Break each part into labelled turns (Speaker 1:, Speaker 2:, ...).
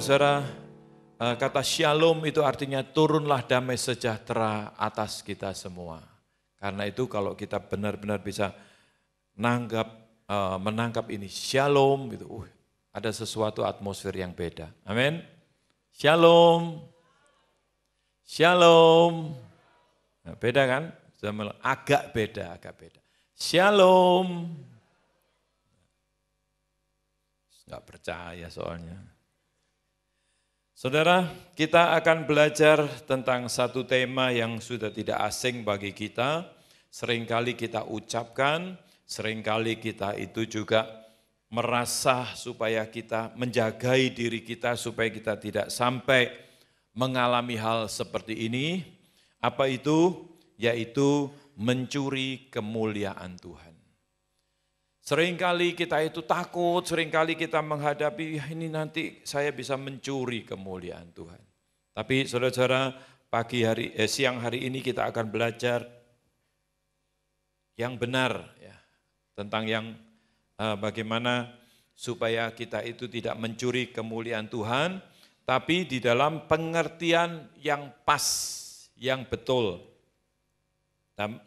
Speaker 1: saudara-saudara, eh, kata shalom itu artinya turunlah damai sejahtera atas kita semua. Karena itu kalau kita benar-benar bisa nanggap, eh, menangkap ini shalom, itu, uh, ada sesuatu atmosfer yang beda. Amin. Shalom. Shalom. Nah, beda kan? Agak beda, agak beda. Shalom. Enggak percaya soalnya. Saudara, kita akan belajar tentang satu tema yang sudah tidak asing bagi kita. Seringkali kita ucapkan, seringkali kita itu juga merasa supaya kita menjagai diri kita supaya kita tidak sampai mengalami hal seperti ini. Apa itu? Yaitu mencuri kemuliaan Tuhan. Seringkali kita itu takut, seringkali kita menghadapi, ya ini nanti saya bisa mencuri kemuliaan Tuhan. Tapi saudara-saudara, pagi hari eh, siang hari ini kita akan belajar yang benar ya, tentang yang eh, bagaimana supaya kita itu tidak mencuri kemuliaan Tuhan, tapi di dalam pengertian yang pas, yang betul.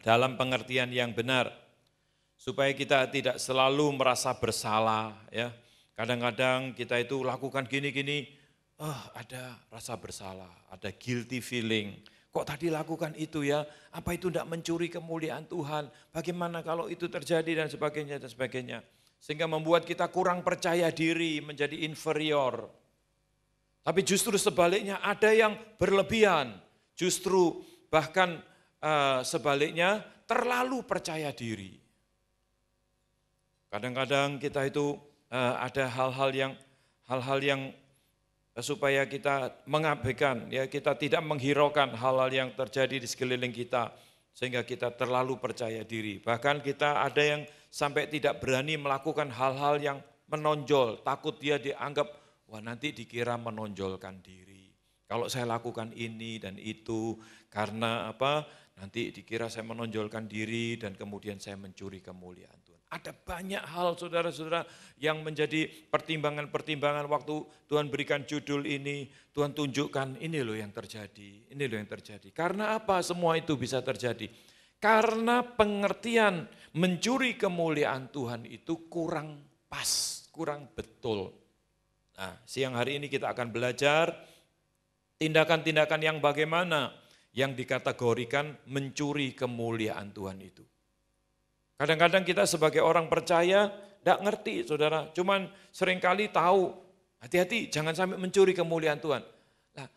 Speaker 1: Dalam pengertian yang benar supaya kita tidak selalu merasa bersalah ya. Kadang-kadang kita itu lakukan gini-gini, oh, ada rasa bersalah, ada guilty feeling. Kok tadi lakukan itu ya? Apa itu tidak mencuri kemuliaan Tuhan? Bagaimana kalau itu terjadi dan sebagainya dan sebagainya? Sehingga membuat kita kurang percaya diri, menjadi inferior. Tapi justru sebaliknya ada yang berlebihan. Justru bahkan uh, sebaliknya terlalu percaya diri. Kadang-kadang kita itu eh, ada hal-hal yang hal-hal yang eh, supaya kita mengabaikan ya kita tidak menghiraukan hal-hal yang terjadi di sekeliling kita sehingga kita terlalu percaya diri. Bahkan kita ada yang sampai tidak berani melakukan hal-hal yang menonjol, takut dia dianggap wah nanti dikira menonjolkan diri. Kalau saya lakukan ini dan itu karena apa? Nanti dikira saya menonjolkan diri dan kemudian saya mencuri kemuliaan ada banyak hal saudara-saudara yang menjadi pertimbangan-pertimbangan waktu Tuhan berikan judul ini, Tuhan tunjukkan ini loh yang terjadi, ini loh yang terjadi. Karena apa semua itu bisa terjadi? Karena pengertian mencuri kemuliaan Tuhan itu kurang pas, kurang betul. Nah, siang hari ini kita akan belajar tindakan-tindakan yang bagaimana yang dikategorikan mencuri kemuliaan Tuhan itu. Kadang-kadang kita sebagai orang percaya tidak ngerti saudara, cuman seringkali tahu, hati-hati jangan sampai mencuri kemuliaan Tuhan. Nah,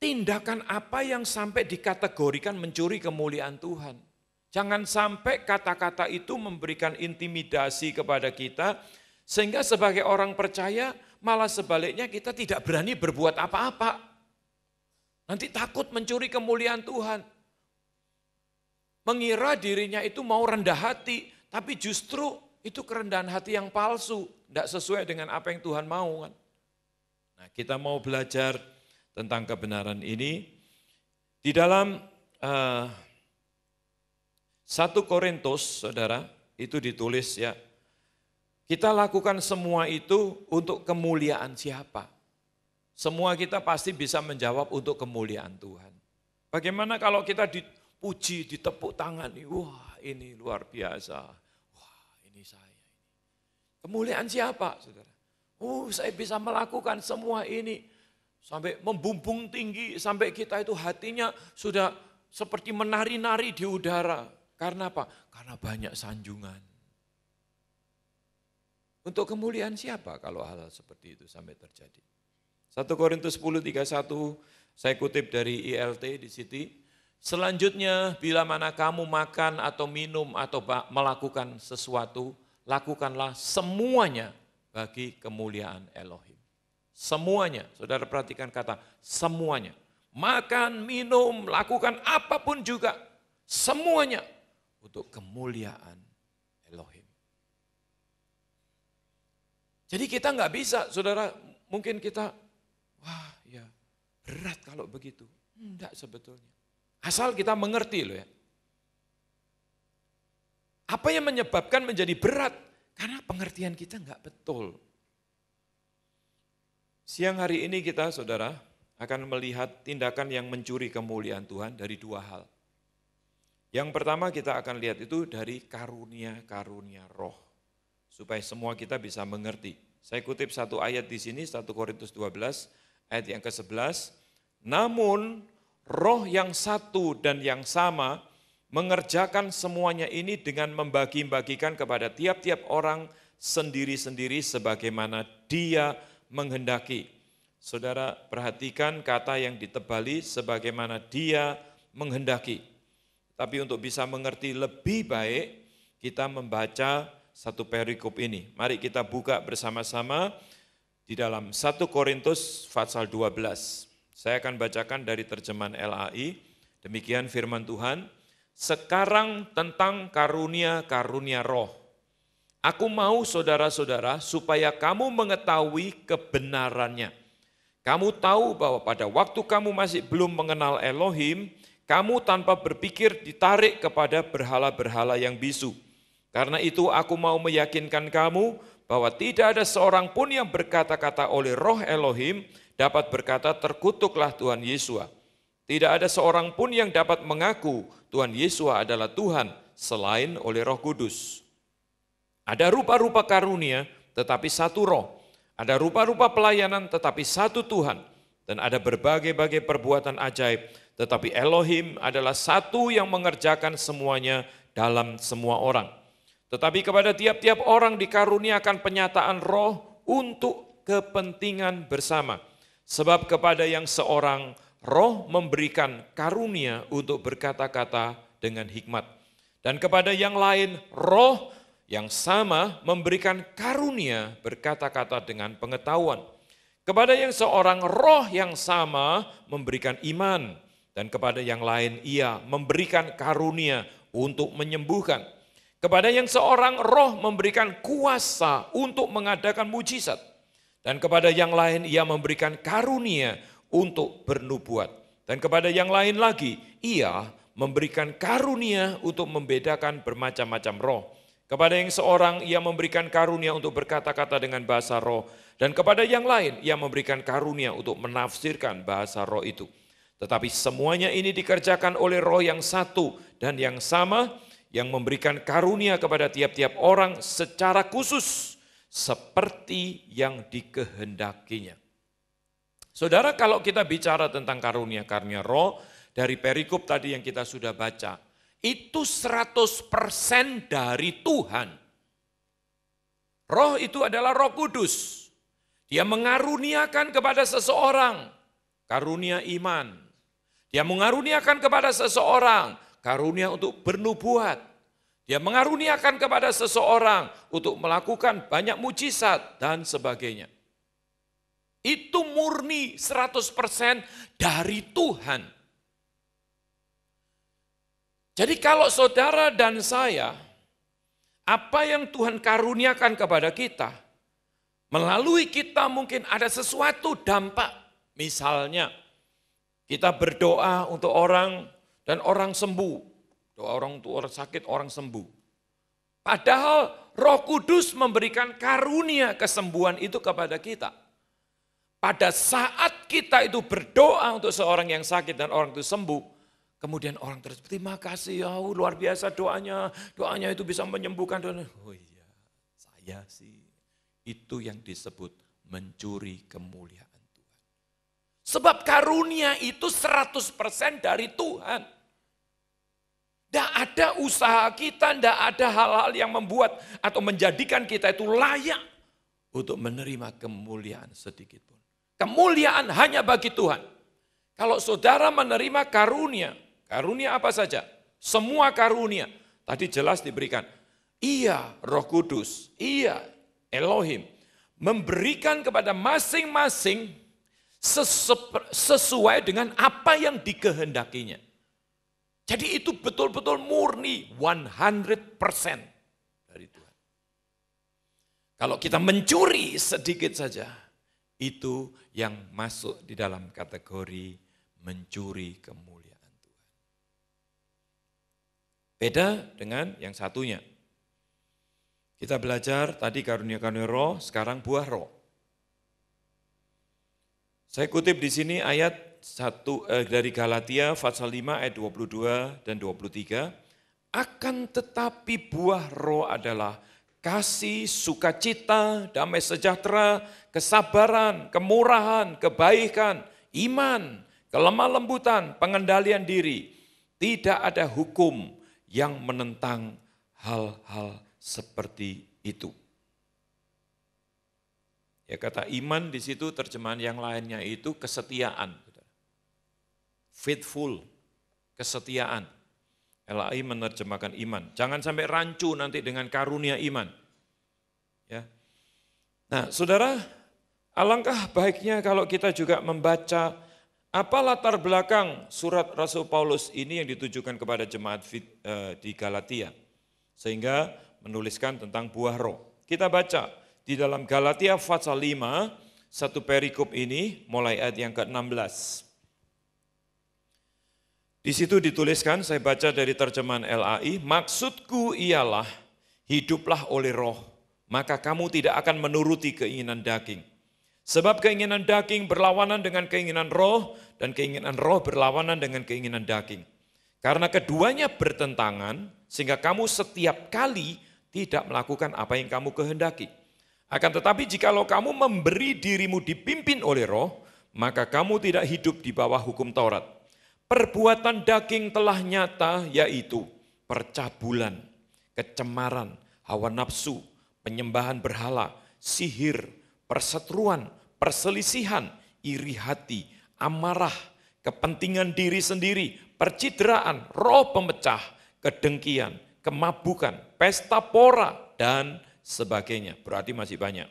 Speaker 1: tindakan apa yang sampai dikategorikan mencuri kemuliaan Tuhan? Jangan sampai kata-kata itu memberikan intimidasi kepada kita, sehingga sebagai orang percaya malah sebaliknya kita tidak berani berbuat apa-apa. Nanti takut mencuri kemuliaan Tuhan mengira dirinya itu mau rendah hati, tapi justru itu kerendahan hati yang palsu, tidak sesuai dengan apa yang Tuhan mau kan. Nah, kita mau belajar tentang kebenaran ini di dalam uh, Korintus, Saudara, itu ditulis ya. Kita lakukan semua itu untuk kemuliaan siapa? Semua kita pasti bisa menjawab untuk kemuliaan Tuhan. Bagaimana kalau kita di, di ditepuk tangan. Wah ini luar biasa. Wah ini saya. Kemuliaan siapa saudara? uh saya bisa melakukan semua ini. Sampai membumbung tinggi, sampai kita itu hatinya sudah seperti menari-nari di udara. Karena apa? Karena banyak sanjungan. Untuk kemuliaan siapa kalau hal-hal seperti itu sampai terjadi? 1 Korintus 10:31 saya kutip dari ILT di City Selanjutnya, bila mana kamu makan atau minum atau melakukan sesuatu, lakukanlah semuanya bagi kemuliaan Elohim. Semuanya, saudara perhatikan kata semuanya. Makan, minum, lakukan apapun juga, semuanya untuk kemuliaan Elohim. Jadi kita nggak bisa, saudara, mungkin kita, wah ya berat kalau begitu. Enggak sebetulnya. Asal kita mengerti loh ya. Apa yang menyebabkan menjadi berat? Karena pengertian kita nggak betul. Siang hari ini kita saudara akan melihat tindakan yang mencuri kemuliaan Tuhan dari dua hal. Yang pertama kita akan lihat itu dari karunia-karunia roh. Supaya semua kita bisa mengerti. Saya kutip satu ayat di sini, 1 Korintus 12, ayat yang ke-11. Namun roh yang satu dan yang sama mengerjakan semuanya ini dengan membagi-bagikan kepada tiap-tiap orang sendiri-sendiri sebagaimana dia menghendaki. Saudara perhatikan kata yang ditebali sebagaimana dia menghendaki. Tapi untuk bisa mengerti lebih baik, kita membaca satu perikop ini. Mari kita buka bersama-sama di dalam 1 Korintus pasal 12. Saya akan bacakan dari terjemahan LAI. Demikian firman Tuhan. Sekarang tentang karunia-karunia roh. Aku mau saudara-saudara supaya kamu mengetahui kebenarannya. Kamu tahu bahwa pada waktu kamu masih belum mengenal Elohim, kamu tanpa berpikir ditarik kepada berhala-berhala yang bisu. Karena itu aku mau meyakinkan kamu bahwa tidak ada seorang pun yang berkata-kata oleh roh Elohim dapat berkata terkutuklah Tuhan Yesus. Tidak ada seorang pun yang dapat mengaku Tuhan Yesus adalah Tuhan selain oleh Roh Kudus. Ada rupa-rupa karunia tetapi satu roh. Ada rupa-rupa pelayanan tetapi satu Tuhan. Dan ada berbagai-bagai perbuatan ajaib tetapi Elohim adalah satu yang mengerjakan semuanya dalam semua orang. Tetapi kepada tiap-tiap orang dikaruniakan penyataan roh untuk kepentingan bersama. Sebab kepada yang seorang roh memberikan karunia untuk berkata-kata dengan hikmat. Dan kepada yang lain roh yang sama memberikan karunia berkata-kata dengan pengetahuan. Kepada yang seorang roh yang sama memberikan iman. Dan kepada yang lain ia memberikan karunia untuk menyembuhkan. Kepada yang seorang roh memberikan kuasa untuk mengadakan mujizat dan kepada yang lain ia memberikan karunia untuk bernubuat. Dan kepada yang lain lagi ia memberikan karunia untuk membedakan bermacam-macam roh. Kepada yang seorang ia memberikan karunia untuk berkata-kata dengan bahasa roh. Dan kepada yang lain ia memberikan karunia untuk menafsirkan bahasa roh itu. Tetapi semuanya ini dikerjakan oleh roh yang satu dan yang sama yang memberikan karunia kepada tiap-tiap orang secara khusus seperti yang dikehendakinya. Saudara, kalau kita bicara tentang karunia-karunia roh, dari perikop tadi yang kita sudah baca, itu 100% dari Tuhan. Roh itu adalah roh kudus. Dia mengaruniakan kepada seseorang karunia iman. Dia mengaruniakan kepada seseorang karunia untuk bernubuat. Dia mengaruniakan kepada seseorang untuk melakukan banyak mujizat dan sebagainya. Itu murni 100% dari Tuhan. Jadi kalau saudara dan saya, apa yang Tuhan karuniakan kepada kita, melalui kita mungkin ada sesuatu dampak. Misalnya, kita berdoa untuk orang dan orang sembuh Doa orang tua orang sakit, orang sembuh. Padahal roh kudus memberikan karunia kesembuhan itu kepada kita. Pada saat kita itu berdoa untuk seorang yang sakit dan orang itu sembuh, kemudian orang terus terima kasih ya oh, luar biasa doanya, doanya itu bisa menyembuhkan. Doanya. Oh iya, saya sih. Itu yang disebut mencuri kemuliaan Tuhan. Sebab karunia itu 100% dari Tuhan. Tidak ada usaha kita, tidak ada hal-hal yang membuat atau menjadikan kita itu layak untuk menerima kemuliaan sedikit pun. Kemuliaan hanya bagi Tuhan. Kalau saudara menerima karunia, karunia apa saja? Semua karunia. Tadi jelas diberikan. Iya roh kudus, iya Elohim. Memberikan kepada masing-masing sesuai dengan apa yang dikehendakinya. Jadi itu betul-betul murni 100% dari Tuhan. Kalau kita mencuri sedikit saja, itu yang masuk di dalam kategori mencuri kemuliaan Tuhan. Beda dengan yang satunya. Kita belajar tadi karunia-karunia roh, sekarang buah roh. Saya kutip di sini ayat satu eh, dari Galatia pasal 5 ayat 22 dan 23 akan tetapi buah roh adalah kasih, sukacita, damai sejahtera, kesabaran, kemurahan, kebaikan, iman, kelemah lembutan, pengendalian diri. Tidak ada hukum yang menentang hal-hal seperti itu. Ya kata iman di situ terjemahan yang lainnya itu kesetiaan faithful, kesetiaan. LAI menerjemahkan iman. Jangan sampai rancu nanti dengan karunia iman. Ya. Nah, Saudara, alangkah baiknya kalau kita juga membaca apa latar belakang surat Rasul Paulus ini yang ditujukan kepada jemaat eh, di Galatia sehingga menuliskan tentang buah roh. Kita baca di dalam Galatia pasal 5 satu perikop ini mulai ayat yang ke-16. Di situ dituliskan, saya baca dari terjemahan LAI, maksudku ialah hiduplah oleh roh, maka kamu tidak akan menuruti keinginan daging. Sebab keinginan daging berlawanan dengan keinginan roh, dan keinginan roh berlawanan dengan keinginan daging. Karena keduanya bertentangan, sehingga kamu setiap kali tidak melakukan apa yang kamu kehendaki. Akan tetapi jikalau kamu memberi dirimu dipimpin oleh roh, maka kamu tidak hidup di bawah hukum Taurat. Perbuatan daging telah nyata yaitu percabulan, kecemaran, hawa nafsu, penyembahan berhala, sihir, perseteruan, perselisihan, iri hati, amarah, kepentingan diri sendiri, percideraan, roh pemecah, kedengkian, kemabukan, pesta pora, dan sebagainya. Berarti masih banyak.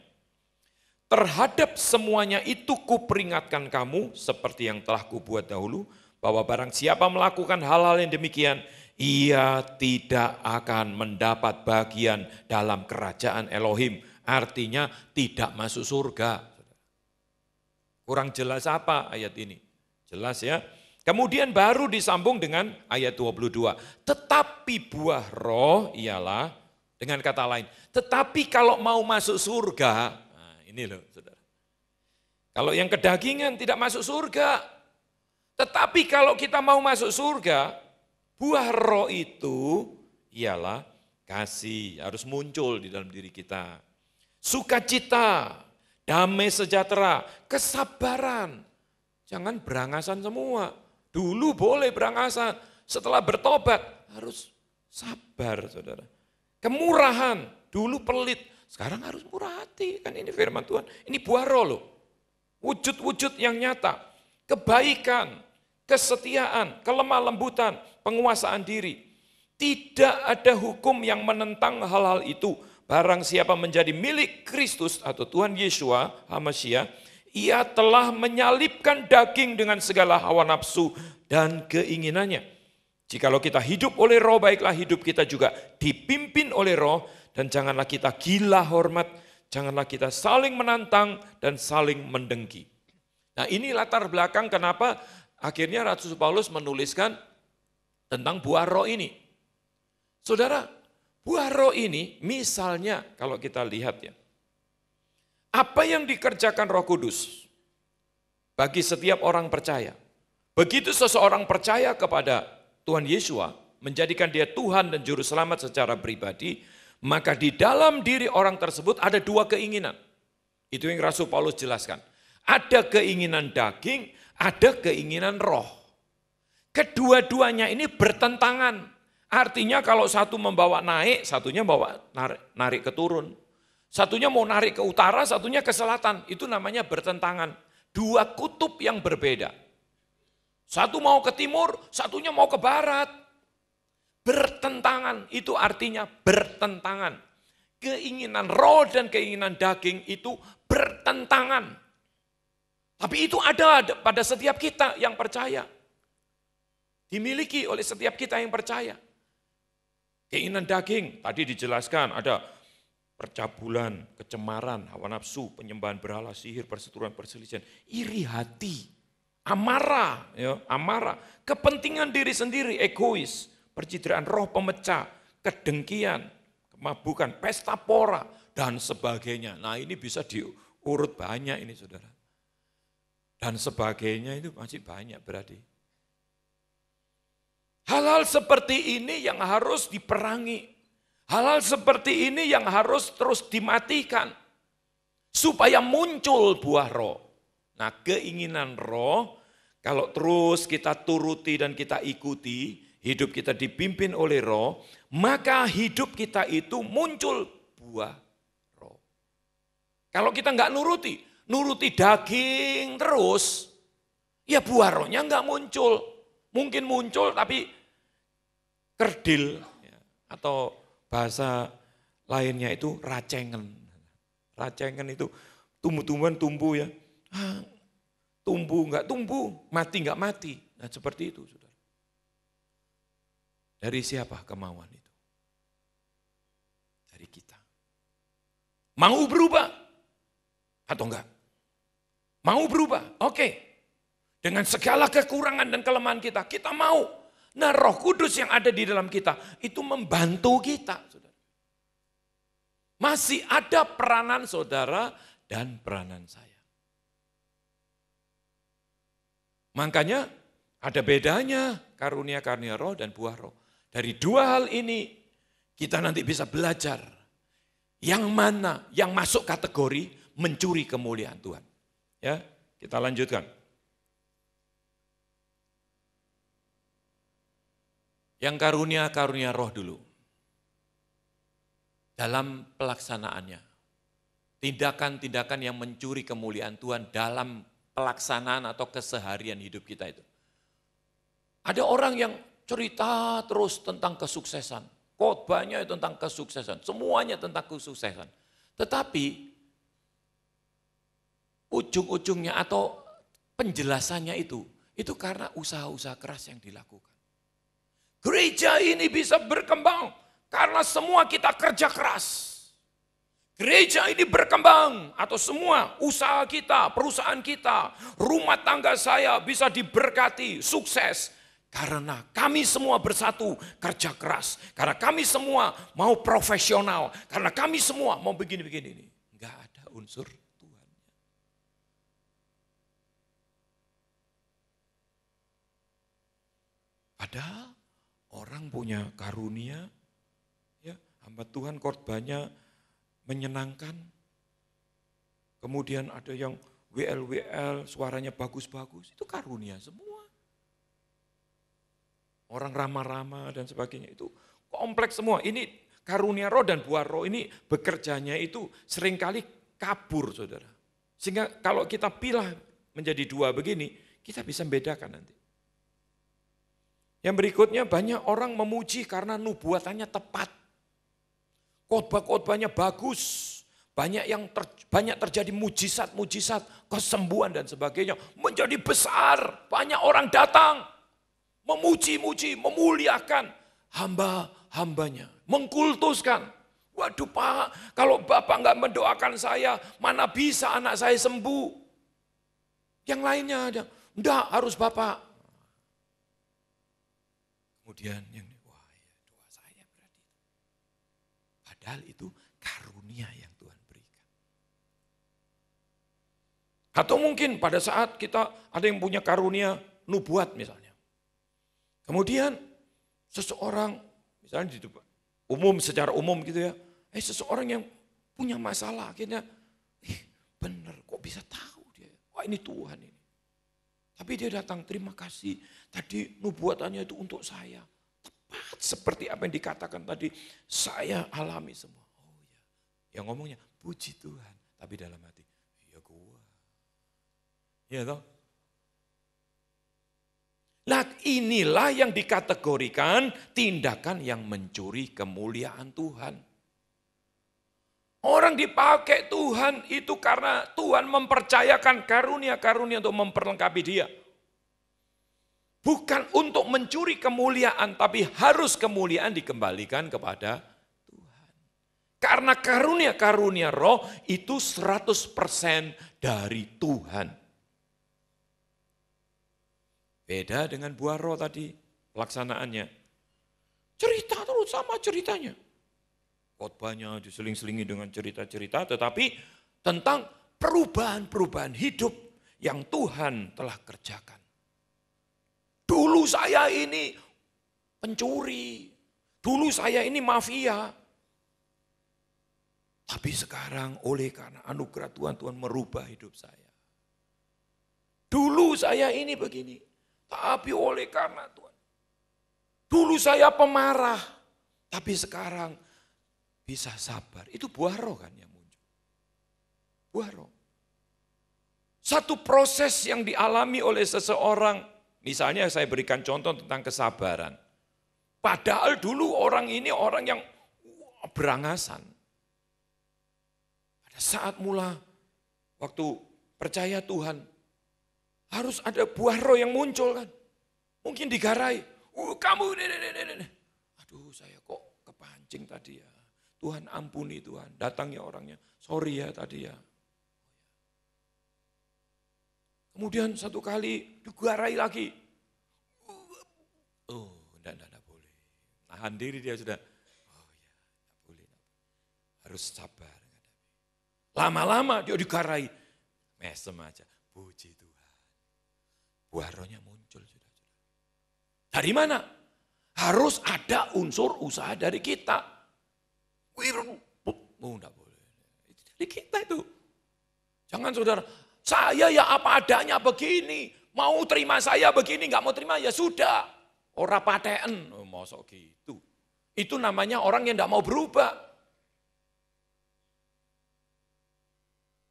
Speaker 1: Terhadap semuanya itu kuperingatkan kamu seperti yang telah kubuat dahulu, bahwa barang siapa melakukan hal-hal yang demikian, ia tidak akan mendapat bagian dalam kerajaan Elohim. Artinya tidak masuk surga. Kurang jelas apa ayat ini? Jelas ya. Kemudian baru disambung dengan ayat 22. Tetapi buah roh ialah dengan kata lain. Tetapi kalau mau masuk surga, nah ini loh saudara. Kalau yang kedagingan tidak masuk surga, tetapi kalau kita mau masuk surga, buah roh itu ialah kasih, harus muncul di dalam diri kita. Sukacita, damai sejahtera, kesabaran. Jangan berangasan semua. Dulu boleh berangasan, setelah bertobat harus sabar, Saudara. Kemurahan, dulu pelit, sekarang harus murah hati. Kan ini firman Tuhan, ini buah roh loh. Wujud-wujud yang nyata kebaikan, kesetiaan, kelemah lembutan, penguasaan diri. Tidak ada hukum yang menentang hal-hal itu. Barang siapa menjadi milik Kristus atau Tuhan Yesua Hamasya ia telah menyalipkan daging dengan segala hawa nafsu dan keinginannya. Jikalau kita hidup oleh roh, baiklah hidup kita juga dipimpin oleh roh, dan janganlah kita gila hormat, janganlah kita saling menantang dan saling mendengki. Nah ini latar belakang kenapa akhirnya Rasul Paulus menuliskan tentang buah roh ini. Saudara, buah roh ini misalnya kalau kita lihat ya, apa yang dikerjakan roh kudus bagi setiap orang percaya. Begitu seseorang percaya kepada Tuhan Yesus, menjadikan dia Tuhan dan Juru Selamat secara pribadi, maka di dalam diri orang tersebut ada dua keinginan. Itu yang Rasul Paulus jelaskan ada keinginan daging, ada keinginan roh. Kedua-duanya ini bertentangan. Artinya kalau satu membawa naik, satunya bawa narik, narik ke turun. Satunya mau narik ke utara, satunya ke selatan. Itu namanya bertentangan. Dua kutub yang berbeda. Satu mau ke timur, satunya mau ke barat. Bertentangan, itu artinya bertentangan. Keinginan roh dan keinginan daging itu bertentangan. Tapi itu ada pada setiap kita yang percaya. Dimiliki oleh setiap kita yang percaya. Keinginan daging, tadi dijelaskan ada percabulan, kecemaran, hawa nafsu, penyembahan berhala, sihir, perseturuan, perselisihan, iri hati, amarah, ya, amarah, kepentingan diri sendiri, egois, percideraan roh pemecah, kedengkian, kemabukan, pesta pora, dan sebagainya. Nah ini bisa diurut banyak ini saudara dan sebagainya itu masih banyak berarti. hal-hal seperti ini yang harus diperangi. hal-hal seperti ini yang harus terus dimatikan. Supaya muncul buah roh. Nah keinginan roh kalau terus kita turuti dan kita ikuti, hidup kita dipimpin oleh roh, maka hidup kita itu muncul buah roh. Kalau kita nggak nuruti, nuruti daging terus, ya buah rohnya nggak muncul. Mungkin muncul tapi kerdil ya. atau bahasa lainnya itu racengen. Racengen itu tumbuh-tumbuhan tumbuh ya. Ah, tumbuh nggak tumbuh, mati nggak mati. Nah seperti itu saudara. Dari siapa kemauan itu? Dari kita. Mau berubah atau enggak? Mau berubah, oke. Dengan segala kekurangan dan kelemahan kita, kita mau. Nah roh kudus yang ada di dalam kita, itu membantu kita. Saudara. Masih ada peranan saudara dan peranan saya. Makanya ada bedanya karunia-karunia roh dan buah roh. Dari dua hal ini kita nanti bisa belajar yang mana yang masuk kategori mencuri kemuliaan Tuhan. Ya, kita lanjutkan. Yang karunia-karunia roh dulu. Dalam pelaksanaannya. Tindakan-tindakan yang mencuri kemuliaan Tuhan dalam pelaksanaan atau keseharian hidup kita itu. Ada orang yang cerita terus tentang kesuksesan. Khotbahnya tentang kesuksesan. Semuanya tentang kesuksesan. Tetapi ujung-ujungnya atau penjelasannya itu, itu karena usaha-usaha keras yang dilakukan. Gereja ini bisa berkembang karena semua kita kerja keras. Gereja ini berkembang atau semua usaha kita, perusahaan kita, rumah tangga saya bisa diberkati, sukses. Karena kami semua bersatu kerja keras. Karena kami semua mau profesional. Karena kami semua mau begini-begini. Enggak ada unsur Padahal orang punya karunia, ya hamba Tuhan korbannya menyenangkan. Kemudian ada yang WL-WL, suaranya bagus-bagus, itu karunia semua. Orang ramah-ramah dan sebagainya, itu kompleks semua. Ini karunia roh dan buah roh ini bekerjanya itu seringkali kabur saudara. Sehingga kalau kita pilih menjadi dua begini, kita bisa bedakan nanti. Yang berikutnya banyak orang memuji karena nubuatannya tepat. Khotbah-khotbahnya bagus. Banyak yang ter, banyak terjadi mujizat-mujizat, kesembuhan dan sebagainya. Menjadi besar, banyak orang datang. Memuji-muji, memuliakan hamba-hambanya. Mengkultuskan. Waduh Pak, kalau Bapak nggak mendoakan saya, mana bisa anak saya sembuh? Yang lainnya ada, enggak harus Bapak kemudian yang wah ya doa saya berarti itu. Padahal itu karunia yang Tuhan berikan. Atau mungkin pada saat kita ada yang punya karunia nubuat misalnya. Kemudian seseorang misalnya di umum secara umum gitu ya, eh seseorang yang punya masalah akhirnya, ih bener kok bisa tahu dia, wah ini Tuhan ini. Tapi dia datang, terima kasih. Tadi nubuatannya itu untuk saya. Tepat seperti apa yang dikatakan tadi, saya alami semua. Oh iya. ya. Yang ngomongnya, puji Tuhan. Tapi dalam hati, ya gua. Ya toh? Nah inilah yang dikategorikan tindakan yang mencuri kemuliaan Tuhan. Orang dipakai Tuhan itu karena Tuhan mempercayakan karunia-karunia untuk memperlengkapi dia. Bukan untuk mencuri kemuliaan, tapi harus kemuliaan dikembalikan kepada Tuhan. Karena karunia-karunia roh itu 100% dari Tuhan. Beda dengan buah roh tadi pelaksanaannya. Cerita terus sama ceritanya khotbahnya diseling-selingi dengan cerita-cerita, tetapi tentang perubahan-perubahan hidup yang Tuhan telah kerjakan. Dulu saya ini pencuri, dulu saya ini mafia. Tapi sekarang oleh karena anugerah Tuhan, Tuhan merubah hidup saya. Dulu saya ini begini, tapi oleh karena Tuhan. Dulu saya pemarah, tapi sekarang bisa sabar. Itu buah roh kan yang muncul. Buah roh. Satu proses yang dialami oleh seseorang, misalnya saya berikan contoh tentang kesabaran. Padahal dulu orang ini orang yang berangasan. Pada saat mula waktu percaya Tuhan, harus ada buah roh yang muncul kan. Mungkin digarai, uh, kamu ini, ini, ini, Aduh saya kok kepancing tadi ya. Tuhan ampuni Tuhan, datang ya orangnya. Sorry ya tadi ya. Kemudian satu kali digarai lagi. Oh, enggak, enggak, enggak boleh. Tahan diri dia sudah. Oh ya, enggak boleh. Harus sabar.
Speaker 2: Lama-lama dia digarai.
Speaker 1: Mesem aja. Puji Tuhan. Buah rohnya muncul. Sudah, sudah. Dari mana? Harus ada unsur usaha dari kita wiru, oh enggak boleh. Itu dari kita itu. Jangan saudara, saya ya apa adanya begini, mau terima saya begini, nggak mau terima ya sudah. Ora paten, oh, mosok gitu. Itu namanya orang yang nggak mau berubah.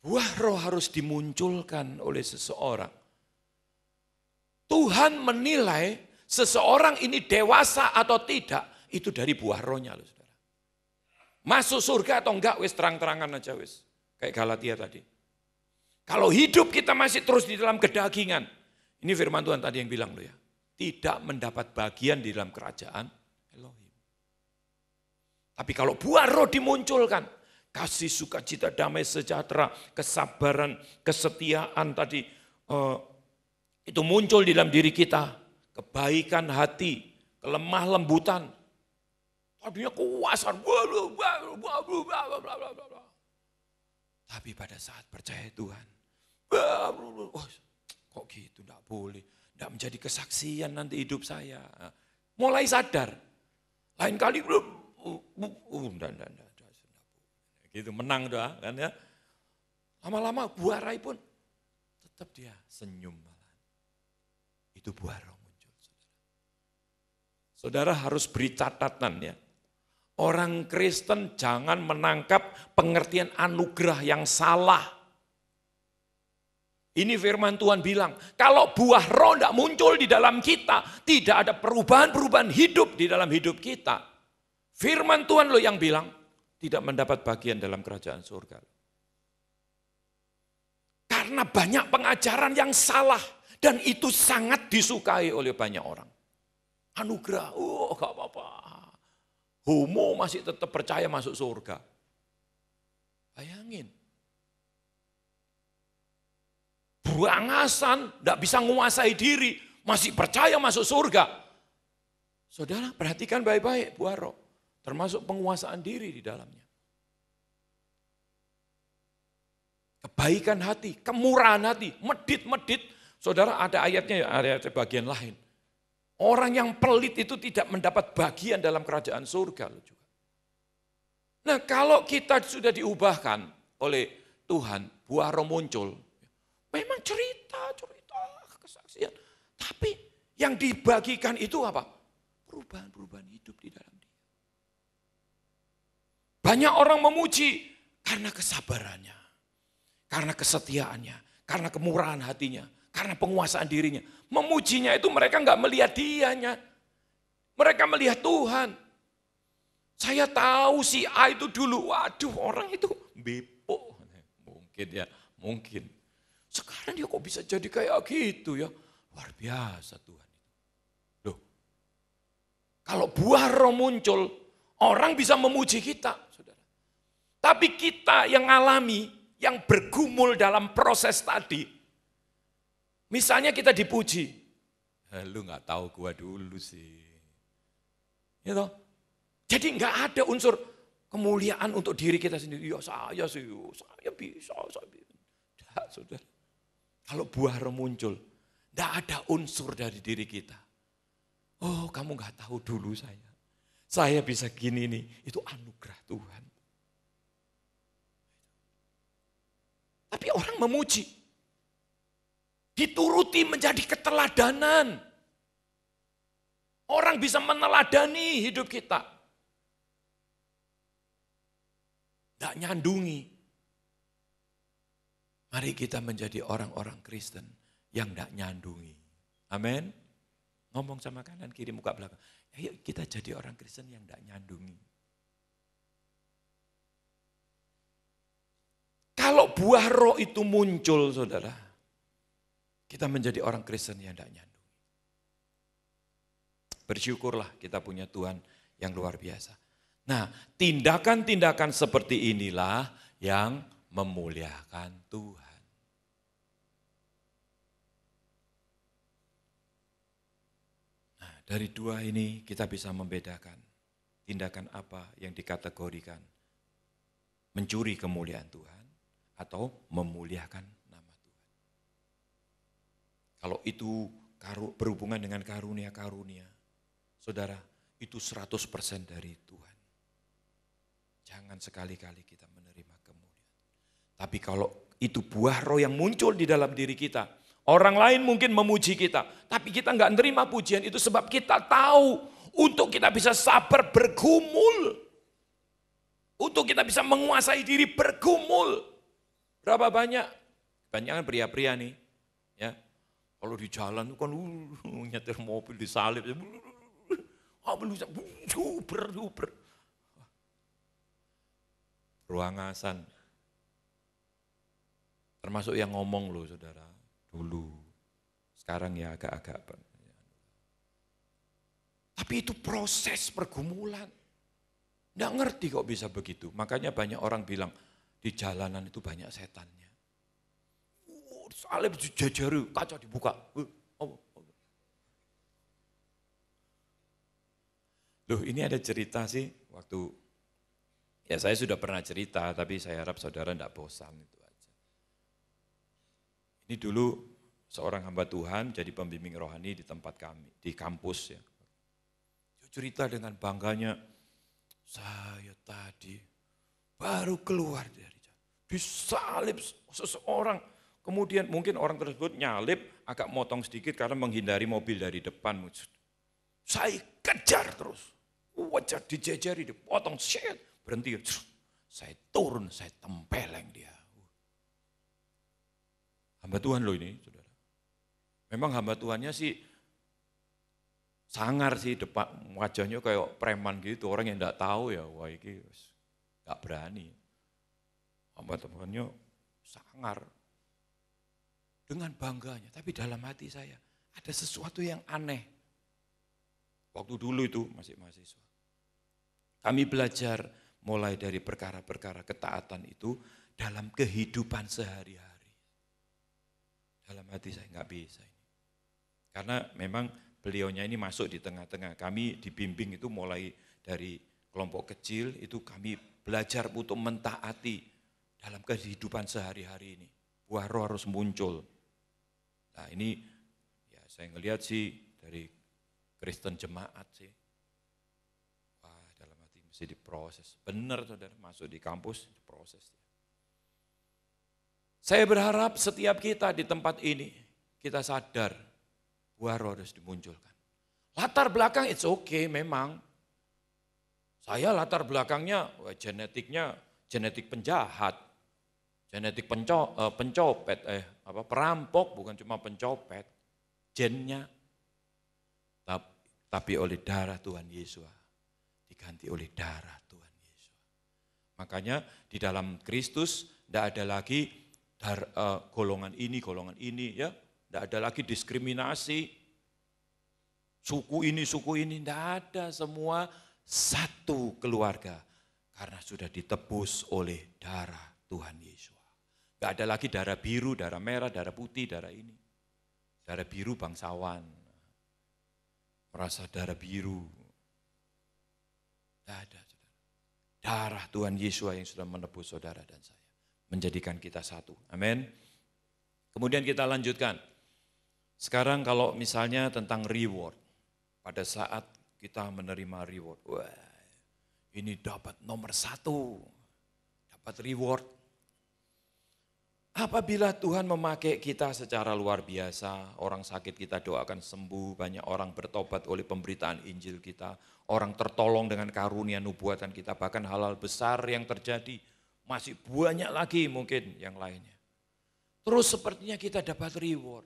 Speaker 1: Buah roh harus dimunculkan oleh seseorang. Tuhan menilai seseorang ini dewasa atau tidak, itu dari buah rohnya. Loh. Masuk surga atau enggak, wis terang-terangan aja wis. Kayak Galatia tadi. Kalau hidup kita masih terus di dalam kedagingan. Ini firman Tuhan tadi yang bilang loh ya. Tidak mendapat bagian di dalam kerajaan Elohim. Tapi kalau buah roh dimunculkan, kasih sukacita, damai sejahtera, kesabaran, kesetiaan tadi, eh, itu muncul di dalam diri kita. Kebaikan hati, kelemah lembutan, dia kuasa. Tapi pada saat percaya Tuhan, oh, kok gitu, tidak boleh. tidak menjadi kesaksian nanti hidup saya. Mulai sadar. Lain kali, uh, uh, Gitu, menang doa kan ya. Lama-lama buarai pun tetap dia senyum malah. Itu buah muncul. saudara harus beri catatan ya. Orang Kristen jangan menangkap pengertian anugerah yang salah. Ini firman Tuhan bilang, kalau buah roh tidak muncul di dalam kita, tidak ada perubahan-perubahan hidup di dalam hidup kita. Firman Tuhan lo yang bilang, tidak mendapat bagian dalam kerajaan surga. Karena banyak pengajaran yang salah, dan itu sangat disukai oleh banyak orang. Anugerah, oh gak apa-apa, Homo masih tetap percaya masuk surga. Bayangin. Buangasan, tidak bisa menguasai diri, masih percaya masuk surga. Saudara, perhatikan baik-baik buaro. Termasuk penguasaan diri di dalamnya. Kebaikan hati, kemurahan hati, medit-medit. Saudara, ada ayatnya, ya, ada ayat bagian lain. Orang yang pelit itu tidak mendapat bagian dalam kerajaan surga. juga. Nah kalau kita sudah diubahkan oleh Tuhan, buah roh muncul. Memang cerita, cerita, kesaksian. Tapi yang dibagikan itu apa? Perubahan-perubahan hidup di dalam dia. Banyak orang memuji karena kesabarannya, karena kesetiaannya, karena kemurahan hatinya. Karena penguasaan dirinya. Memujinya itu mereka nggak melihat dianya. Mereka melihat Tuhan. Saya tahu si A itu dulu, waduh orang itu bepo. Mungkin ya, mungkin. Sekarang dia kok bisa jadi kayak gitu ya. Luar biasa Tuhan. Loh, kalau buah roh muncul, orang bisa memuji kita. Saudara. Tapi kita yang alami, yang bergumul dalam proses tadi, Misalnya kita dipuji. Eh, lu nggak tahu gua dulu sih. You ya know? Jadi nggak ada unsur kemuliaan untuk diri kita sendiri. Ya saya sih, ya, saya bisa, saya bisa. sudah. Kalau buah muncul, nggak ada unsur dari diri kita. Oh kamu nggak tahu dulu saya. Saya bisa gini nih, itu anugerah Tuhan. Tapi orang memuji, Dituruti menjadi keteladanan. Orang bisa meneladani hidup kita. Tidak nyandungi. Mari kita menjadi orang-orang Kristen yang tidak nyandungi. Amin. Ngomong sama kanan kiri muka belakang. Ayo kita jadi orang Kristen yang tidak nyandungi. Kalau buah roh itu muncul saudara, kita menjadi orang Kristen yang tidak nyandung. Bersyukurlah kita punya Tuhan yang luar biasa. Nah, tindakan-tindakan seperti inilah yang memuliakan Tuhan. Nah, dari dua ini kita bisa membedakan tindakan apa yang dikategorikan mencuri kemuliaan Tuhan atau memuliakan kalau itu karu, berhubungan dengan karunia-karunia, saudara, itu 100% dari Tuhan. Jangan sekali-kali kita menerima kemuliaan. Tapi kalau itu buah roh yang muncul di dalam diri kita, orang lain mungkin memuji kita, tapi kita nggak menerima pujian itu sebab kita tahu untuk kita bisa sabar bergumul. Untuk kita bisa menguasai diri bergumul. Berapa banyak? Banyak kan pria-pria nih kalau di jalan itu kan uh, nyetir mobil disalib. Mobil bisa super super Ruangasan. Termasuk yang ngomong loh saudara. Dulu. Sekarang ya agak-agak. Tapi itu proses pergumulan. Nggak ngerti kok bisa begitu. Makanya banyak orang bilang, di jalanan itu banyak setannya. Kaleb dijejeri, kaca dibuka. Eh, Loh ini ada cerita sih waktu, ya saya sudah pernah cerita tapi saya harap saudara tidak bosan itu aja. Ini dulu seorang hamba Tuhan jadi pembimbing rohani di tempat kami, di kampus ya. Dia cerita dengan bangganya, saya tadi baru keluar dari disalib seseorang Kemudian mungkin orang tersebut nyalip, agak motong sedikit karena menghindari mobil dari depan. Saya kejar terus. Wajar dijejeri, dipotong, shit, berhenti. Saya turun, saya tempeleng dia. Hamba Tuhan loh ini, saudara. Memang hamba Tuhannya sih sangar sih depan wajahnya kayak preman gitu, orang yang tidak tahu ya, wah ini enggak berani. Hamba Tuhannya sangar, dengan bangganya. Tapi dalam hati saya ada sesuatu yang aneh. Waktu dulu itu masih mahasiswa. Kami belajar mulai dari perkara-perkara ketaatan itu dalam kehidupan sehari-hari. Dalam hati saya nggak bisa Karena memang beliaunya ini masuk di tengah-tengah. Kami dibimbing itu mulai dari kelompok kecil itu kami belajar untuk mentaati dalam kehidupan sehari-hari ini. Buah roh harus muncul. Nah ini ya saya ngelihat sih dari Kristen jemaat sih. Wah dalam hati mesti diproses. Benar saudara masuk di kampus diproses. Saya berharap setiap kita di tempat ini kita sadar buah roh harus dimunculkan. Latar belakang it's okay memang. Saya latar belakangnya wah, genetiknya genetik penjahat, genetik penco, eh, pencopet, eh apa perampok bukan cuma pencopet jennya tapi oleh darah Tuhan Yesus ah. diganti oleh darah Tuhan Yesus makanya di dalam Kristus tidak ada lagi dar, uh, golongan ini golongan ini ya tidak ada lagi diskriminasi suku ini suku ini tidak ada semua satu keluarga karena sudah ditebus oleh darah Tuhan Yesus Gak ada lagi darah biru, darah merah, darah putih, darah ini. Darah biru bangsawan. Merasa darah biru. gak ada, saudara. Darah Tuhan Yesus yang sudah menebus saudara dan saya. Menjadikan kita satu. Amin. Kemudian kita lanjutkan. Sekarang kalau misalnya tentang reward. Pada saat kita menerima reward. Wah, ini dapat nomor satu. Dapat reward Apabila Tuhan memakai kita secara luar biasa, orang sakit kita doakan sembuh, banyak orang bertobat oleh pemberitaan Injil kita, orang tertolong dengan karunia nubuatan kita, bahkan hal-hal besar yang terjadi, masih banyak lagi mungkin yang lainnya. Terus sepertinya kita dapat reward,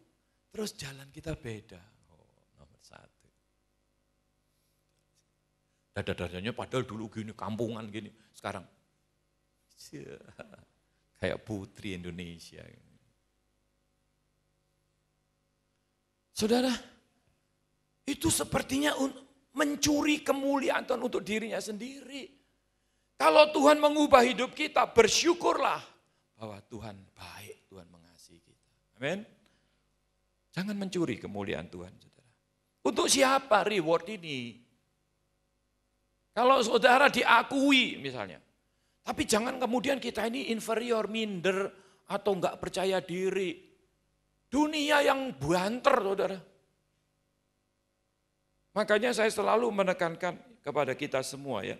Speaker 1: terus jalan kita beda. Oh, nomor satu. Dada-dadanya padahal dulu gini, kampungan gini, sekarang. Iya kayak putri Indonesia. Saudara, itu sepertinya mencuri kemuliaan Tuhan untuk dirinya sendiri. Kalau Tuhan mengubah hidup kita, bersyukurlah bahwa Tuhan baik, Tuhan mengasihi kita. Amin. Jangan mencuri kemuliaan Tuhan, saudara. Untuk siapa reward ini? Kalau saudara diakui misalnya, tapi jangan kemudian kita ini inferior, minder, atau enggak percaya diri. Dunia yang banter, saudara. Makanya saya selalu menekankan kepada kita semua ya.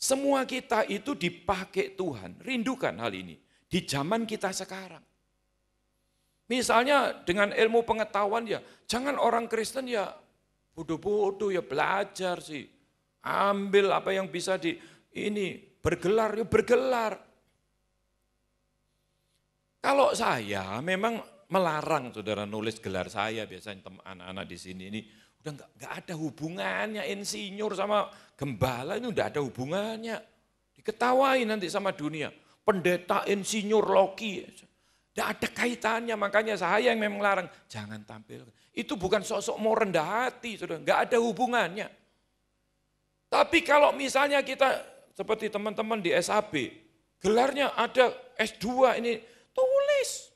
Speaker 1: Semua kita itu dipakai Tuhan. Rindukan hal ini. Di zaman kita sekarang. Misalnya dengan ilmu pengetahuan ya, jangan orang Kristen ya bodoh-bodoh ya belajar sih. Ambil apa yang bisa di ini bergelar, yuk bergelar. Kalau saya memang melarang saudara nulis gelar saya, biasanya anak-anak di sini ini udah nggak nggak ada hubungannya insinyur sama gembala ini udah ada hubungannya. Diketawain nanti sama dunia. Pendeta insinyur Loki. Tidak ada kaitannya, makanya saya yang memang larang. Jangan tampil. Itu bukan sosok mau rendah hati, sudah nggak ada hubungannya. Tapi kalau misalnya kita seperti teman-teman di SAB, gelarnya ada S2 ini, tulis.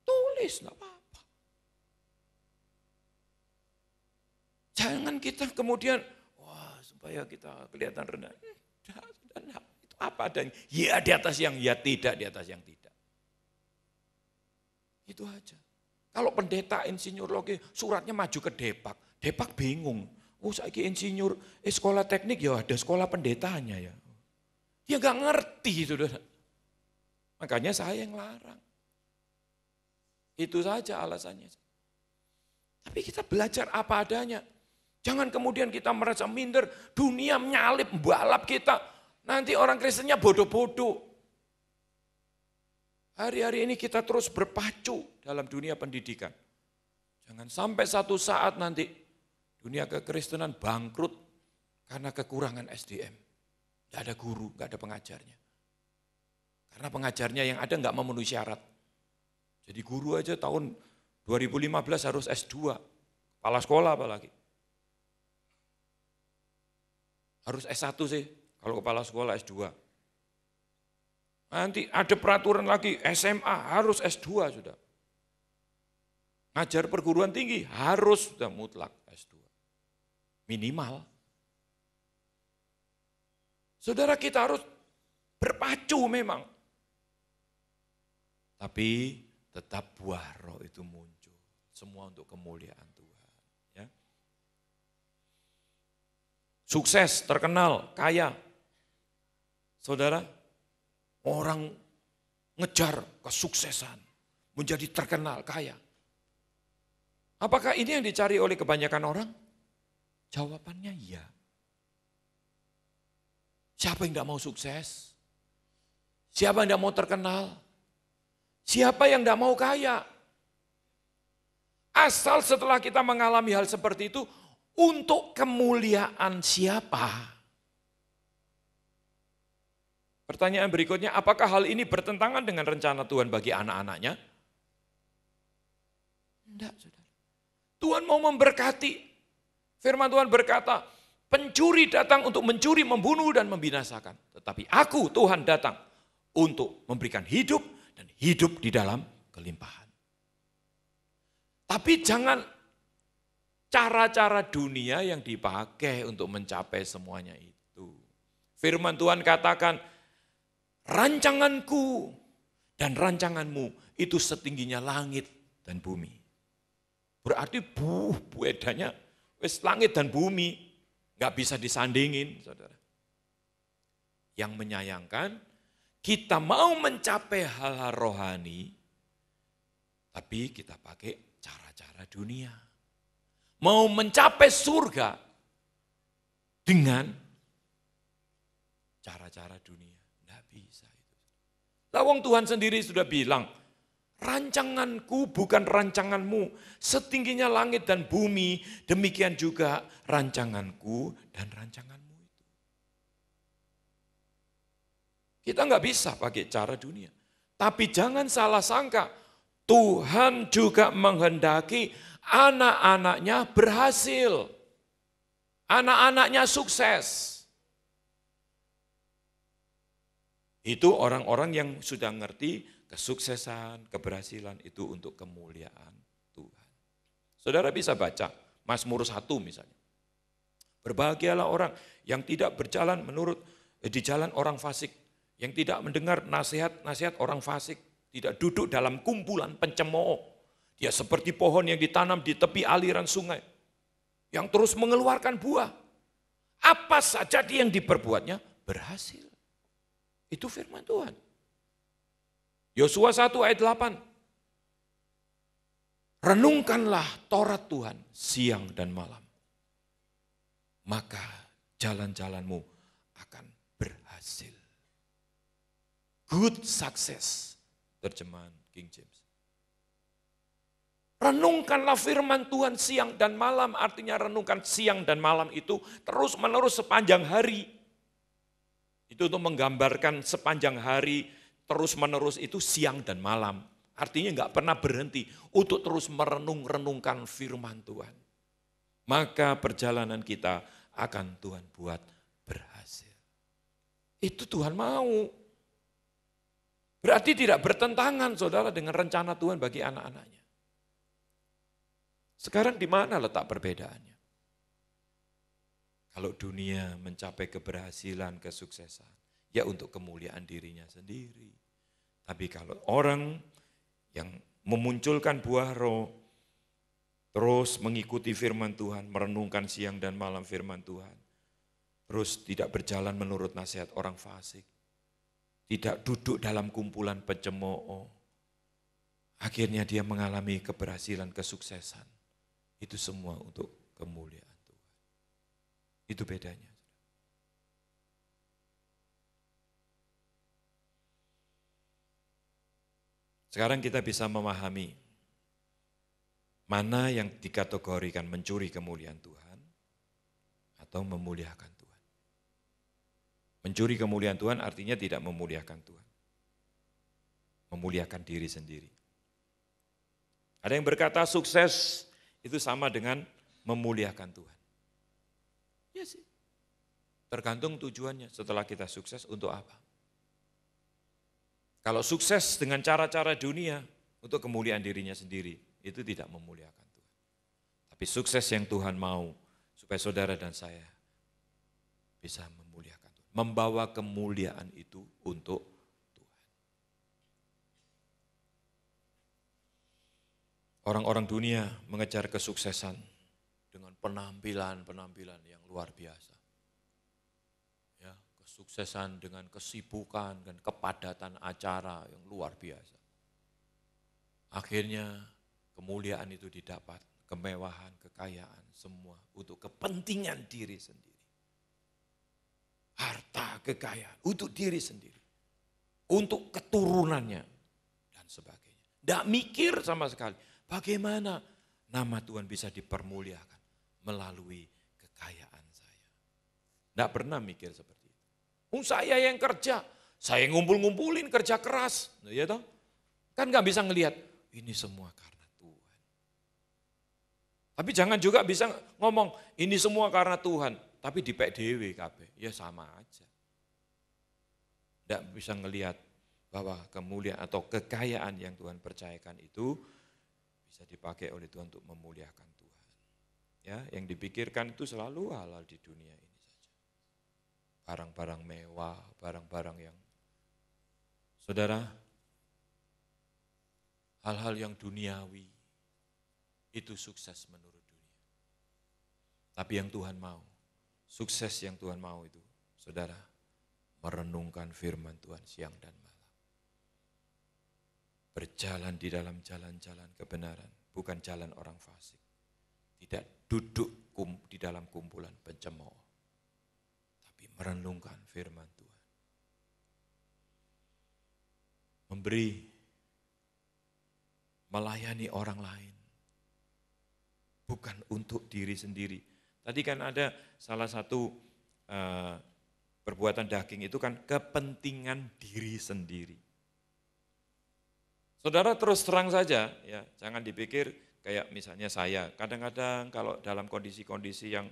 Speaker 1: Tulis, enggak apa-apa. Jangan kita kemudian, wah supaya kita kelihatan rendah. Tidak, tidak, itu apa adanya. Ya di atas yang ya, tidak di atas yang tidak. Itu aja. Kalau pendeta insinyur logi, suratnya maju ke Depak. Depak bingung. Oh saya insinyur, eh sekolah teknik ya ada sekolah pendetanya ya. ya nggak ngerti itu. Makanya saya yang larang. Itu saja alasannya. Tapi kita belajar apa adanya. Jangan kemudian kita merasa minder, dunia menyalip, balap kita. Nanti orang Kristennya bodoh-bodoh. Hari-hari ini kita terus berpacu dalam dunia pendidikan. Jangan sampai satu saat nanti Dunia kekristenan bangkrut karena kekurangan SDM. Tidak ada guru, tidak ada pengajarnya. Karena pengajarnya yang ada nggak memenuhi syarat. Jadi guru aja tahun 2015 harus S2, kepala sekolah apalagi. Harus S1 sih, kalau kepala sekolah S2. Nanti ada peraturan lagi, SMA harus S2 sudah. Ngajar perguruan tinggi harus sudah mutlak. Minimal. Saudara kita harus berpacu memang. Tapi tetap buah roh itu muncul. Semua untuk kemuliaan Tuhan. Ya. Sukses, terkenal, kaya. Saudara, orang ngejar kesuksesan, menjadi terkenal, kaya. Apakah ini yang dicari oleh kebanyakan orang? Jawabannya iya. Siapa yang tidak mau sukses? Siapa yang tidak mau terkenal? Siapa yang tidak mau kaya? Asal setelah kita mengalami hal seperti itu, untuk kemuliaan siapa? Pertanyaan berikutnya, apakah hal ini bertentangan dengan rencana Tuhan bagi anak-anaknya? Tidak, saudara. Tuhan mau memberkati Firman Tuhan berkata, pencuri datang untuk mencuri, membunuh, dan membinasakan. Tetapi aku Tuhan datang untuk memberikan hidup dan hidup di dalam kelimpahan. Tapi jangan cara-cara dunia yang dipakai untuk mencapai semuanya itu. Firman Tuhan katakan, rancanganku dan rancanganmu itu setingginya langit dan bumi. Berarti buh, buedanya. Wis langit dan bumi nggak bisa disandingin, saudara. Yang menyayangkan, kita mau mencapai hal-hal rohani, tapi kita pakai cara-cara dunia. Mau mencapai surga dengan cara-cara dunia. Nggak bisa Lawang Tuhan sendiri sudah bilang, Rancanganku bukan rancanganmu. Setingginya langit dan bumi, demikian juga rancanganku dan rancanganmu itu. Kita nggak bisa pakai cara dunia. Tapi jangan salah sangka, Tuhan juga menghendaki anak-anaknya berhasil. Anak-anaknya sukses. Itu orang-orang yang sudah ngerti kesuksesan, keberhasilan itu untuk kemuliaan Tuhan. Saudara bisa baca Mazmur 1 misalnya. Berbahagialah orang yang tidak berjalan menurut eh, di jalan orang fasik, yang tidak mendengar nasihat-nasihat orang fasik, tidak duduk dalam kumpulan pencemooh. Dia seperti pohon yang ditanam di tepi aliran sungai, yang terus mengeluarkan buah. Apa saja dia yang diperbuatnya berhasil. Itu firman Tuhan. Yosua 1 ayat 8. Renungkanlah Taurat Tuhan siang dan malam. Maka jalan-jalanmu akan berhasil. Good success. Terjemahan King James. Renungkanlah firman Tuhan siang dan malam, artinya renungkan siang dan malam itu terus-menerus sepanjang hari. Itu untuk menggambarkan sepanjang hari terus-menerus itu siang dan malam. Artinya nggak pernah berhenti untuk terus merenung-renungkan firman Tuhan. Maka perjalanan kita akan Tuhan buat berhasil. Itu Tuhan mau. Berarti tidak bertentangan saudara dengan rencana Tuhan bagi anak-anaknya. Sekarang di mana letak perbedaannya? Kalau dunia mencapai keberhasilan, kesuksesan, ya untuk kemuliaan dirinya sendiri. Tapi kalau orang yang memunculkan buah roh, terus mengikuti firman Tuhan, merenungkan siang dan malam firman Tuhan, terus tidak berjalan menurut nasihat orang fasik, tidak duduk dalam kumpulan pencemooh, akhirnya dia mengalami keberhasilan, kesuksesan. Itu semua untuk kemuliaan Tuhan. Itu bedanya. Sekarang kita bisa memahami mana yang dikategorikan mencuri kemuliaan Tuhan atau memuliakan Tuhan. Mencuri kemuliaan Tuhan artinya tidak memuliakan Tuhan. Memuliakan diri sendiri. Ada yang berkata sukses itu sama dengan memuliakan Tuhan. Ya sih. Tergantung tujuannya setelah kita sukses untuk apa. Kalau sukses dengan cara-cara dunia untuk kemuliaan dirinya sendiri, itu tidak memuliakan Tuhan. Tapi sukses yang Tuhan mau, supaya saudara dan saya bisa memuliakan Tuhan. Membawa kemuliaan itu untuk Tuhan. Orang-orang dunia mengejar kesuksesan dengan penampilan-penampilan yang luar biasa kesuksesan dengan kesibukan dan kepadatan acara yang luar biasa. Akhirnya kemuliaan itu didapat, kemewahan, kekayaan, semua untuk kepentingan diri sendiri. Harta, kekayaan untuk diri sendiri. Untuk keturunannya dan sebagainya. Tidak mikir sama sekali bagaimana nama Tuhan bisa dipermuliakan melalui kekayaan saya. Tidak pernah mikir seperti itu. Um, saya yang kerja, saya ngumpul-ngumpulin kerja keras. ya toh? Kan nggak bisa ngelihat, ini semua karena Tuhan. Tapi jangan juga bisa ngomong, ini semua karena Tuhan. Tapi di PDW, KB, ya sama aja. Tidak bisa ngelihat bahwa kemuliaan atau kekayaan yang Tuhan percayakan itu bisa dipakai oleh Tuhan untuk memuliakan Tuhan. Ya, yang dipikirkan itu selalu halal di dunia ini barang-barang mewah, barang-barang yang Saudara, hal-hal yang duniawi itu sukses menurut dunia. Tapi yang Tuhan mau, sukses yang Tuhan mau itu, Saudara, merenungkan firman Tuhan siang dan malam. Berjalan di dalam jalan-jalan kebenaran, bukan jalan orang fasik. Tidak duduk di dalam kumpulan pencemooh merenungkan firman Tuhan. Memberi, melayani orang lain. Bukan untuk diri sendiri. Tadi kan ada salah satu uh, perbuatan daging itu kan kepentingan diri sendiri. Saudara terus terang saja, ya jangan dipikir kayak misalnya saya. Kadang-kadang kalau dalam kondisi-kondisi yang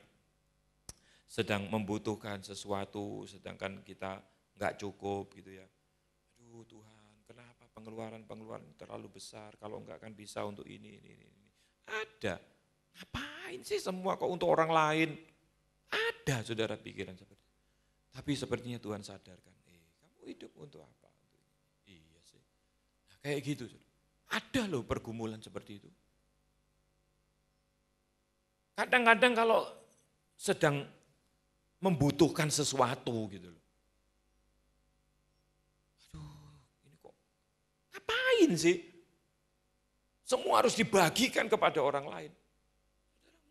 Speaker 1: sedang membutuhkan sesuatu, sedangkan kita nggak cukup gitu ya. Aduh Tuhan, kenapa pengeluaran-pengeluaran terlalu besar, kalau nggak kan bisa untuk ini, ini, ini. ini. Ada. Ngapain sih semua kok untuk orang lain? Ada saudara pikiran seperti itu. Tapi sepertinya Tuhan sadarkan, eh kamu hidup untuk apa? Untuk iya sih. Nah, kayak gitu. Saudara. Ada loh pergumulan seperti itu. Kadang-kadang kalau sedang membutuhkan sesuatu gitu loh. Aduh, ini kok ngapain sih? Semua harus dibagikan kepada orang lain.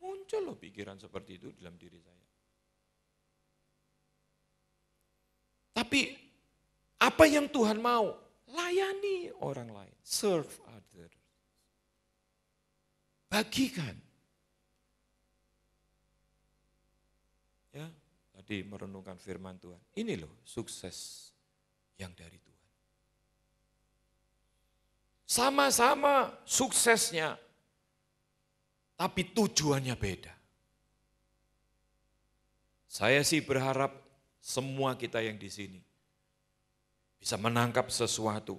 Speaker 1: Muncul loh pikiran seperti itu dalam diri saya. Tapi apa yang Tuhan mau? Layani orang lain, serve others. Bagikan. tadi merenungkan firman Tuhan. Ini loh sukses yang dari Tuhan. Sama-sama suksesnya, tapi tujuannya beda. Saya sih berharap semua kita yang di sini bisa menangkap sesuatu.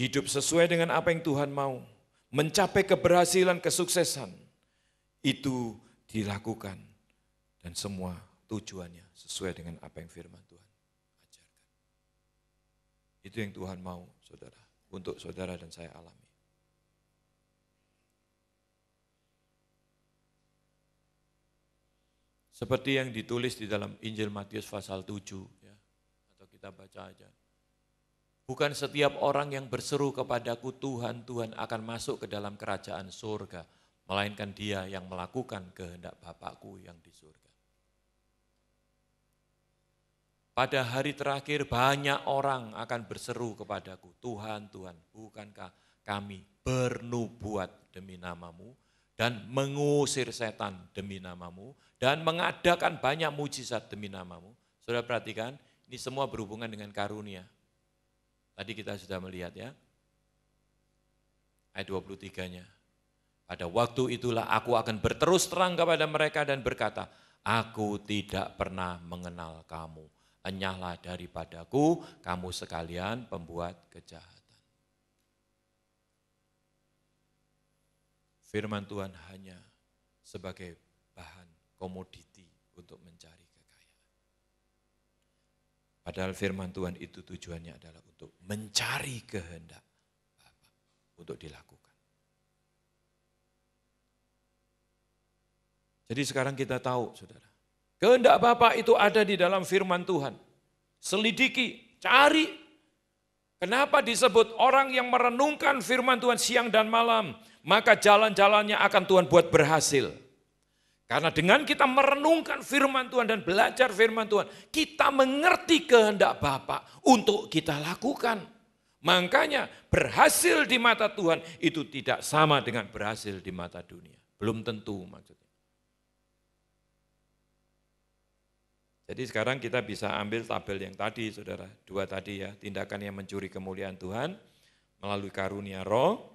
Speaker 1: Hidup sesuai dengan apa yang Tuhan mau. Mencapai keberhasilan, kesuksesan. Itu dilakukan. Dan semua tujuannya sesuai dengan apa yang firman Tuhan ajarkan. Itu yang Tuhan mau, saudara, untuk saudara dan saya alami. Seperti yang ditulis di dalam Injil Matius pasal 7, ya, atau kita baca aja. Bukan setiap orang yang berseru kepadaku Tuhan, Tuhan akan masuk ke dalam kerajaan surga, melainkan dia yang melakukan kehendak Bapakku yang di surga. Pada hari terakhir banyak orang akan berseru kepadaku, Tuhan, Tuhan, bukankah kami bernubuat demi namamu dan mengusir setan demi namamu dan mengadakan banyak mujizat demi namamu. Sudah perhatikan, ini semua berhubungan dengan karunia. Tadi kita sudah melihat ya, ayat 23-nya. Pada waktu itulah aku akan berterus terang kepada mereka dan berkata, aku tidak pernah mengenal kamu Enyahlah daripadaku kamu sekalian pembuat kejahatan. Firman Tuhan hanya sebagai bahan komoditi untuk mencari kekayaan. Padahal firman Tuhan itu tujuannya adalah untuk mencari kehendak Bapa untuk dilakukan. Jadi sekarang kita tahu, saudara, Kehendak Bapa itu ada di dalam firman Tuhan. Selidiki, cari. Kenapa disebut orang yang merenungkan firman Tuhan siang dan malam, maka jalan-jalannya akan Tuhan buat berhasil. Karena dengan kita merenungkan firman Tuhan dan belajar firman Tuhan, kita mengerti kehendak Bapa untuk kita lakukan. Makanya berhasil di mata Tuhan itu tidak sama dengan berhasil di mata dunia. Belum tentu maksudnya. Jadi sekarang kita bisa ambil tabel yang tadi saudara, dua tadi ya, tindakan yang mencuri kemuliaan Tuhan melalui karunia roh,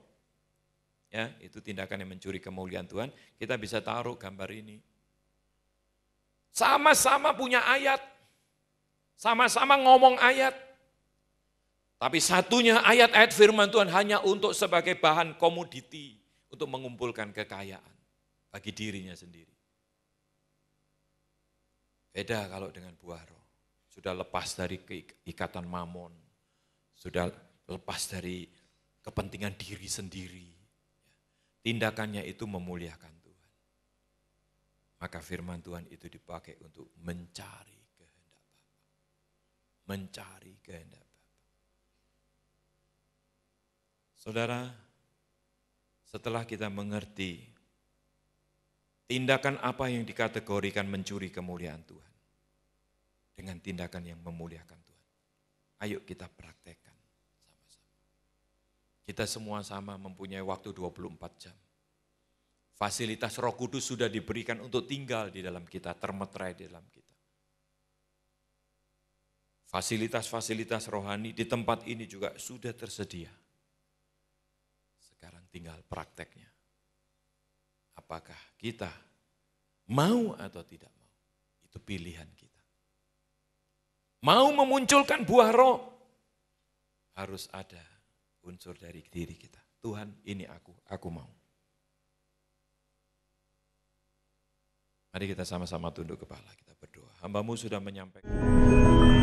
Speaker 1: ya itu tindakan yang mencuri kemuliaan Tuhan, kita bisa taruh gambar ini. Sama-sama punya ayat, sama-sama ngomong ayat, tapi satunya ayat-ayat firman Tuhan hanya untuk sebagai bahan komoditi, untuk mengumpulkan kekayaan bagi dirinya sendiri. Beda kalau dengan buah roh. Sudah lepas dari ikatan mamon, sudah lepas dari kepentingan diri sendiri. Tindakannya itu memuliakan Tuhan. Maka firman Tuhan itu dipakai untuk mencari kehendak Bapa. Mencari kehendak Bapa. Saudara, setelah kita mengerti Tindakan apa yang dikategorikan mencuri kemuliaan Tuhan? Dengan tindakan yang memuliakan Tuhan. Ayo kita praktekkan sama-sama. Kita semua sama mempunyai waktu 24 jam. Fasilitas roh kudus sudah diberikan untuk tinggal di dalam kita, termeterai di dalam kita. Fasilitas-fasilitas rohani di tempat ini juga sudah tersedia. Sekarang tinggal prakteknya. Apakah kita mau atau tidak mau? Itu pilihan kita. Mau memunculkan buah roh, harus ada unsur dari diri kita. Tuhan ini aku, aku mau. Mari kita sama-sama tunduk kepala, kita berdoa. Hambamu sudah menyampaikan.